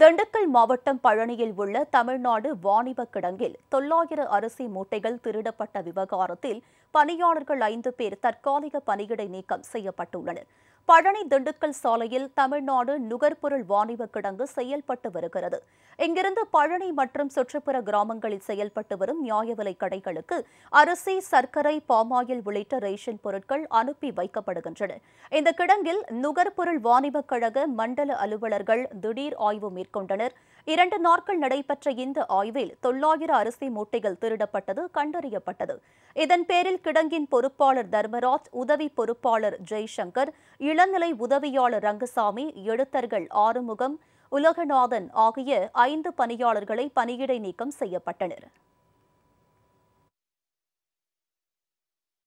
திண்டுக்கல் மாவட்டம் பழனியில் உள்ள தமிழ்நாடு வாணிப கிடங்கில் தொள்ளாயிர அரிசி மூட்டைகள் திருடப்பட்ட விவகாரத்தில் பணியாளர்கள் ஐந்து பேர் தற்காலிக பணியிடை நீக்கம் செய்யப்பட்டுள்ளனர் பழனி திண்டுக்கல் சாலையில் தமிழ்நாடு நுகர்பொருள் வாணிப கிடங்கு செயல்பட்டு வருகிறது இங்கிருந்து பழனி மற்றும் சுற்றுப்புற கிராமங்களில் செயல்பட்டு வரும் நியாய விலை கடைகளுக்கு அரிசி சர்க்கரை பாமாயில் உள்ளிட்ட ரேஷன் பொருட்கள் அனுப்பி வைக்கப்படுகின்றன இந்த கிடங்கில் நுகர்பொருள் வாணிப கழக மண்டல அலுவலர்கள் திடீர் ஆய்வு மேற்கொண்டனர் இரண்டு நாட்கள் நடைபெற்ற இந்த ஆய்வில் தொள்ளாயிரம் அரிசி மூட்டைகள் திருடப்பட்டது கண்டறியப்பட்டது இதன் பேரில் கிடங்கின் பொறுப்பாளர் தர்மராஜ் உதவி பொறுப்பாளர் ஜெய்சங்கர் இளநிலை உதவியாளர் ரங்கசாமி எழுத்தர்கள் ஆறுமுகம் உலகநாதன் ஆகிய ஐந்து பணியாளர்களை பணியிடை நீக்கம் செய்யப்பட்டனர்